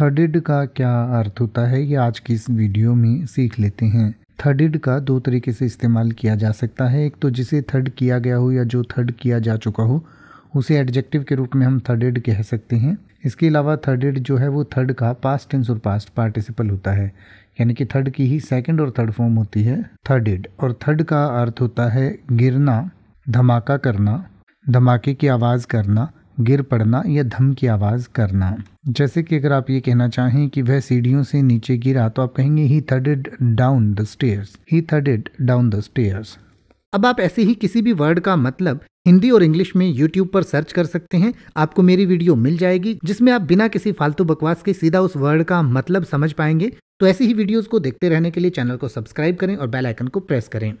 थर्डिड का क्या अर्थ होता है ये आज की इस वीडियो में सीख लेते हैं थर्डिड का दो तरीके से इस्तेमाल किया जा सकता है एक तो जिसे थर्ड किया गया हो या जो थर्ड किया जा चुका हो उसे एडजेक्टिव के रूप में हम थर्डेड कह सकते हैं इसके अलावा थर्डेड जो है वो थर्ड का पास्ट टेंस और पास्ट पार्टिसिपल होता है यानी कि थर्ड की ही सेकंड और थर्ड फॉर्म होती है थर्डेड और थर्ड का अर्थ होता है गिरना धमाका करना धमाके की आवाज़ करना गिर पड़ना या धम की आवाज़ करना जैसे कि अगर आप ये कहना चाहें कि वह सीढ़ियों से नीचे गिरा तो आप कहेंगे he thundered down the stairs he thundered down the stairs अब आप ऐसे ही किसी भी वर्ड का मतलब हिंदी और इंग्लिश में यूट्यूब पर सर्च कर सकते हैं आपको मेरी वीडियो मिल जाएगी जिसमें आप बिना किसी फालतू बकवास के सीधा उस वर्ड का मतलब समझ पाएंगे तो ऐसी ही वीडियोस को देखते रहने के लिए चैनल को सब्सक्राइब करें और बेल आइकन को प्रेस करें